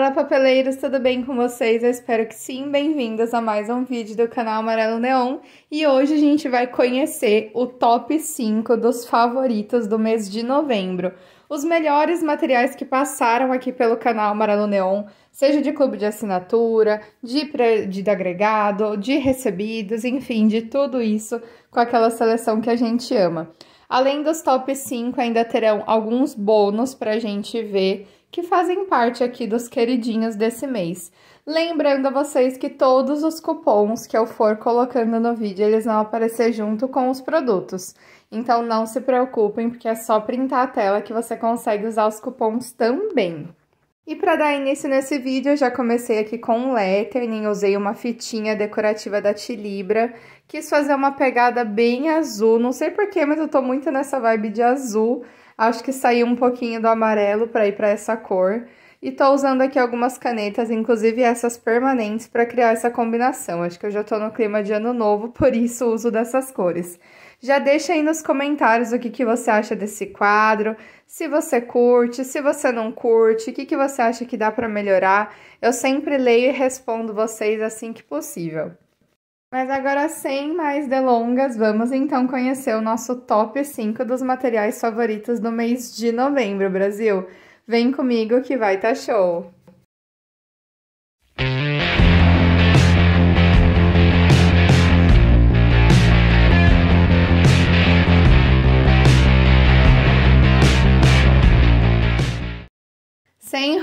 Fala papeleiros, tudo bem com vocês? Eu espero que sim. Bem-vindas a mais um vídeo do canal Amarelo Neon e hoje a gente vai conhecer o top 5 dos favoritos do mês de novembro. Os melhores materiais que passaram aqui pelo canal Amarelo Neon, seja de clube de assinatura, de, de agregado, de recebidos, enfim, de tudo isso com aquela seleção que a gente ama. Além dos top 5, ainda terão alguns bônus para a gente ver que fazem parte aqui dos queridinhos desse mês. Lembrando a vocês que todos os cupons que eu for colocando no vídeo, eles vão aparecer junto com os produtos. Então não se preocupem, porque é só printar a tela que você consegue usar os cupons também. E para dar início nesse vídeo, eu já comecei aqui com um lettering, usei uma fitinha decorativa da Tilibra, quis fazer uma pegada bem azul, não sei porquê, mas eu tô muito nessa vibe de azul, Acho que saiu um pouquinho do amarelo para ir para essa cor. E tô usando aqui algumas canetas, inclusive essas permanentes, para criar essa combinação. Acho que eu já tô no clima de ano novo, por isso uso dessas cores. Já deixa aí nos comentários o que, que você acha desse quadro, se você curte, se você não curte, o que, que você acha que dá para melhorar. Eu sempre leio e respondo vocês assim que possível. Mas agora, sem mais delongas, vamos então conhecer o nosso top 5 dos materiais favoritos do mês de novembro, Brasil. Vem comigo que vai tá show!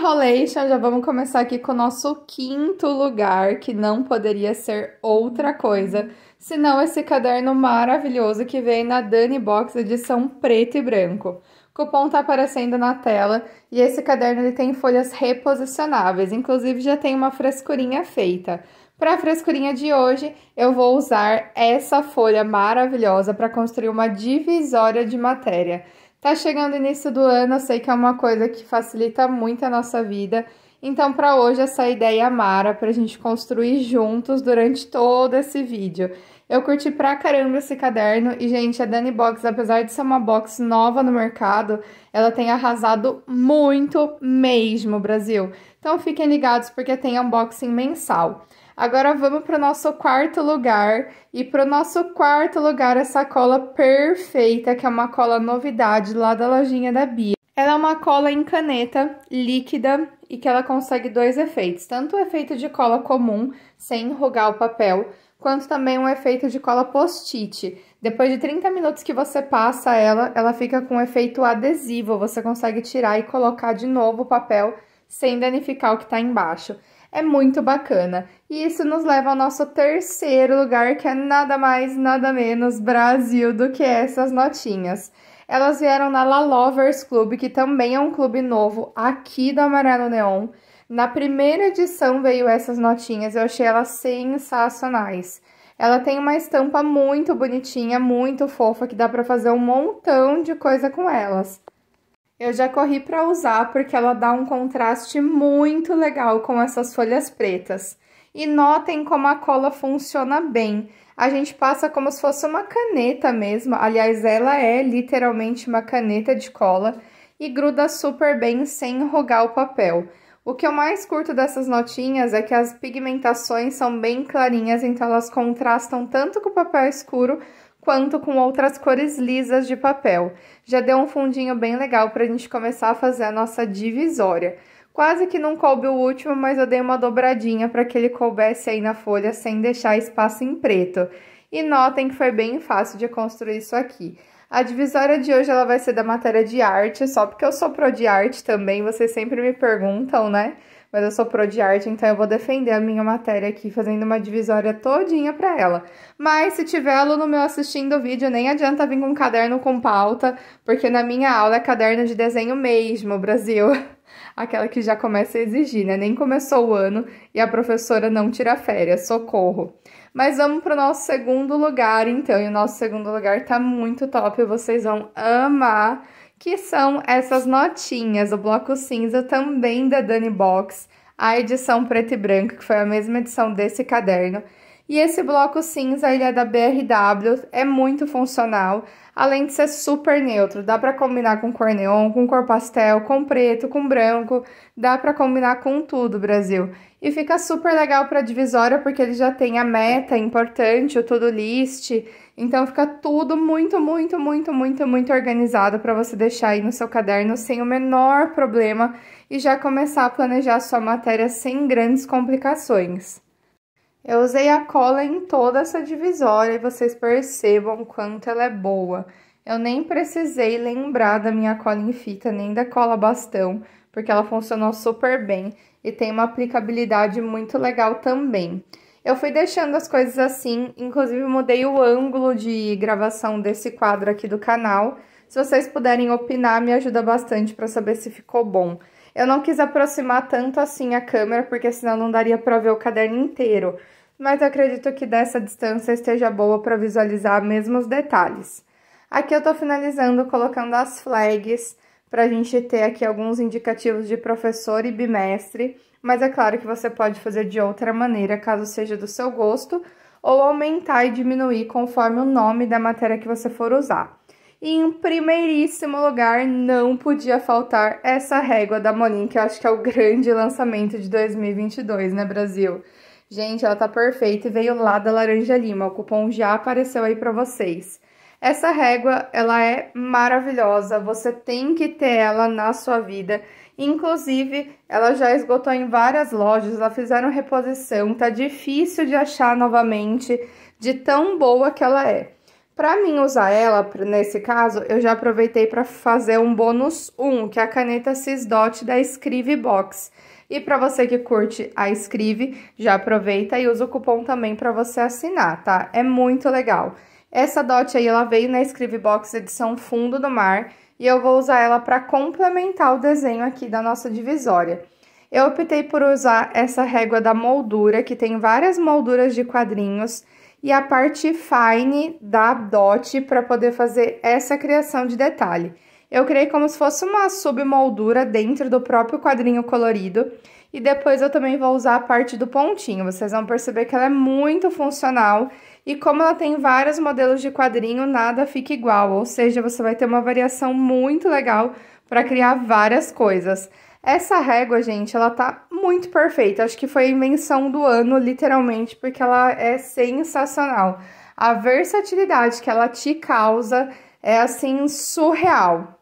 Arrolation, então já vamos começar aqui com o nosso quinto lugar, que não poderia ser outra coisa, senão esse caderno maravilhoso que vem na Dani Box edição preto e branco. O cupom tá aparecendo na tela e esse caderno ele tem folhas reposicionáveis, inclusive já tem uma frescurinha feita. Para a frescurinha de hoje, eu vou usar essa folha maravilhosa para construir uma divisória de matéria. Tá chegando o início do ano, eu sei que é uma coisa que facilita muito a nossa vida. Então, para hoje, essa é ideia é mara para a gente construir juntos durante todo esse vídeo. Eu curti pra caramba esse caderno e, gente, a Dani Box, apesar de ser uma box nova no mercado, ela tem arrasado muito mesmo, Brasil. Então fiquem ligados porque tem unboxing mensal. Agora vamos para o nosso quarto lugar. E para o nosso quarto lugar, essa cola perfeita, que é uma cola novidade lá da lojinha da Bia. Ela é uma cola em caneta líquida e que ela consegue dois efeitos. Tanto o efeito de cola comum, sem enrugar o papel, quanto também um efeito de cola post-it. Depois de 30 minutos que você passa ela, ela fica com um efeito adesivo, você consegue tirar e colocar de novo o papel sem danificar o que está embaixo. É muito bacana. E isso nos leva ao nosso terceiro lugar, que é nada mais, nada menos Brasil do que essas notinhas. Elas vieram na La Lovers Club, que também é um clube novo aqui do Amarelo Neon. Na primeira edição veio essas notinhas, eu achei elas sensacionais. Ela tem uma estampa muito bonitinha, muito fofa, que dá para fazer um montão de coisa com elas. Eu já corri para usar porque ela dá um contraste muito legal com essas folhas pretas. E notem como a cola funciona bem. A gente passa como se fosse uma caneta mesmo, aliás, ela é literalmente uma caneta de cola e gruda super bem sem enrugar o papel. O que eu é mais curto dessas notinhas é que as pigmentações são bem clarinhas, então elas contrastam tanto com o papel escuro quanto com outras cores lisas de papel. Já deu um fundinho bem legal para a gente começar a fazer a nossa divisória. Quase que não coube o último, mas eu dei uma dobradinha para que ele coubesse aí na folha sem deixar espaço em preto. E notem que foi bem fácil de construir isso aqui. A divisória de hoje ela vai ser da matéria de arte, só porque eu sou pro de arte também, vocês sempre me perguntam, né? mas eu sou pro de arte, então eu vou defender a minha matéria aqui, fazendo uma divisória todinha para ela. Mas se tiver aluno meu assistindo o vídeo, nem adianta vir com um caderno com pauta, porque na minha aula é caderno de desenho mesmo, Brasil. Aquela que já começa a exigir, né? Nem começou o ano e a professora não tira férias, socorro. Mas vamos para o nosso segundo lugar, então. E o nosso segundo lugar tá muito top, vocês vão amar que são essas notinhas, o bloco cinza também da Dani Box, a edição preto e branco que foi a mesma edição desse caderno. E esse bloco cinza, ele é da BRW, é muito funcional, além de ser super neutro. Dá para combinar com cor neon, com cor pastel, com preto, com branco, dá para combinar com tudo, Brasil. E fica super legal para divisória porque ele já tem a meta importante, o todo list. Então fica tudo muito, muito, muito, muito, muito organizado para você deixar aí no seu caderno sem o menor problema e já começar a planejar a sua matéria sem grandes complicações. Eu usei a cola em toda essa divisória e vocês percebam o quanto ela é boa. Eu nem precisei lembrar da minha cola em fita, nem da cola bastão, porque ela funcionou super bem e tem uma aplicabilidade muito legal também. Eu fui deixando as coisas assim, inclusive mudei o ângulo de gravação desse quadro aqui do canal. Se vocês puderem opinar, me ajuda bastante para saber se ficou bom. Eu não quis aproximar tanto assim a câmera, porque senão não daria para ver o caderno inteiro. Mas eu acredito que dessa distância esteja boa para visualizar mesmo os detalhes. Aqui eu estou finalizando colocando as flags para a gente ter aqui alguns indicativos de professor e bimestre, mas é claro que você pode fazer de outra maneira, caso seja do seu gosto, ou aumentar e diminuir conforme o nome da matéria que você for usar. E em primeiríssimo lugar, não podia faltar essa régua da Molin, que eu acho que é o grande lançamento de 2022, né, Brasil? Gente, ela tá perfeita e veio lá da Laranja Lima. O cupom já apareceu aí para vocês. Essa régua, ela é maravilhosa, você tem que ter ela na sua vida. Inclusive, ela já esgotou em várias lojas, ela fizeram reposição, tá difícil de achar novamente, de tão boa que ela é. Para mim usar ela, nesse caso, eu já aproveitei para fazer um bônus 1, que é a caneta Cisdot da Scrive Box. E para você que curte a Scrive, já aproveita e usa o cupom também para você assinar, tá? É muito legal. Essa dot aí, ela veio na Scribe Box edição fundo do mar e eu vou usar ela para complementar o desenho aqui da nossa divisória. Eu optei por usar essa régua da moldura, que tem várias molduras de quadrinhos, e a parte fine da dot para poder fazer essa criação de detalhe. Eu criei como se fosse uma submoldura dentro do próprio quadrinho colorido e depois eu também vou usar a parte do pontinho. Vocês vão perceber que ela é muito funcional. E como ela tem vários modelos de quadrinho, nada fica igual. Ou seja, você vai ter uma variação muito legal para criar várias coisas. Essa régua, gente, ela tá muito perfeita. Acho que foi a invenção do ano, literalmente, porque ela é sensacional. A versatilidade que ela te causa é, assim, surreal.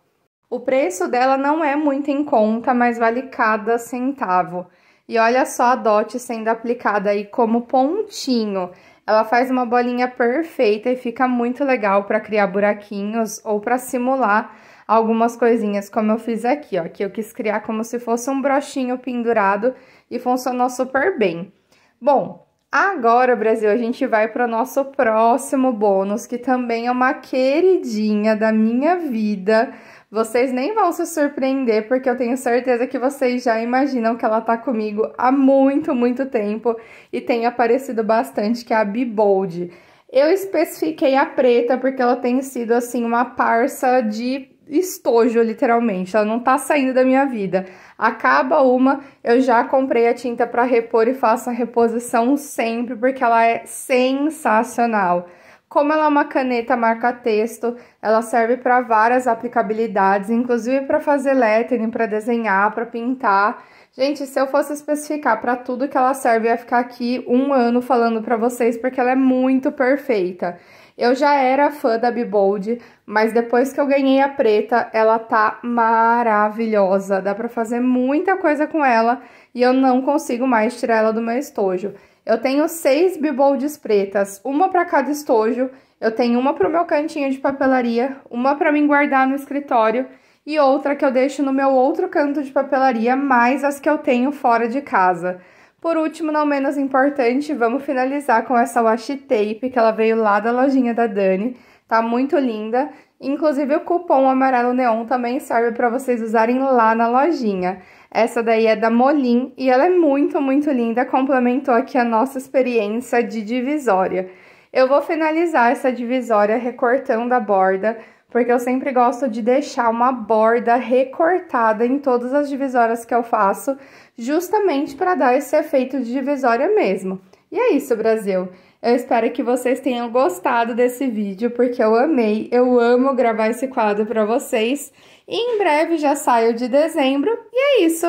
O preço dela não é muito em conta, mas vale cada centavo. E olha só a dot sendo aplicada aí como pontinho. Ela faz uma bolinha perfeita e fica muito legal para criar buraquinhos ou para simular algumas coisinhas, como eu fiz aqui, ó, que eu quis criar como se fosse um brochinho pendurado e funcionou super bem. Bom, agora, Brasil, a gente vai para o nosso próximo bônus, que também é uma queridinha da minha vida, vocês nem vão se surpreender, porque eu tenho certeza que vocês já imaginam que ela tá comigo há muito, muito tempo e tem aparecido bastante, que é a Bibold. Eu especifiquei a preta porque ela tem sido, assim, uma parça de estojo, literalmente. Ela não tá saindo da minha vida. Acaba uma, eu já comprei a tinta para repor e faço a reposição sempre, porque ela é sensacional. Como ela é uma caneta marca-texto, ela serve para várias aplicabilidades, inclusive para fazer lettering, para desenhar, para pintar. Gente, se eu fosse especificar para tudo que ela serve, eu ia ficar aqui um ano falando para vocês, porque ela é muito perfeita. Eu já era fã da Bibold, mas depois que eu ganhei a preta, ela tá maravilhosa. Dá para fazer muita coisa com ela e eu não consigo mais tirar ela do meu estojo. Eu tenho seis biboldes pretas, uma para cada estojo. Eu tenho uma para o meu cantinho de papelaria, uma para mim guardar no escritório e outra que eu deixo no meu outro canto de papelaria, mais as que eu tenho fora de casa. Por último, não menos importante, vamos finalizar com essa washi tape que ela veio lá da lojinha da Dani. Tá muito linda. Inclusive o cupom amarelo neon também serve para vocês usarem lá na lojinha. Essa daí é da Molin e ela é muito, muito linda, complementou aqui a nossa experiência de divisória. Eu vou finalizar essa divisória recortando a borda, porque eu sempre gosto de deixar uma borda recortada em todas as divisórias que eu faço, justamente para dar esse efeito de divisória mesmo. E é isso, Brasil! Eu espero que vocês tenham gostado desse vídeo, porque eu amei, eu amo gravar esse quadro para vocês. E em breve já saio de dezembro, e é isso!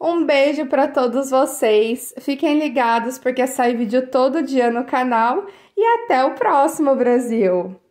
Um beijo para todos vocês, fiquem ligados porque sai vídeo todo dia no canal e até o próximo, Brasil!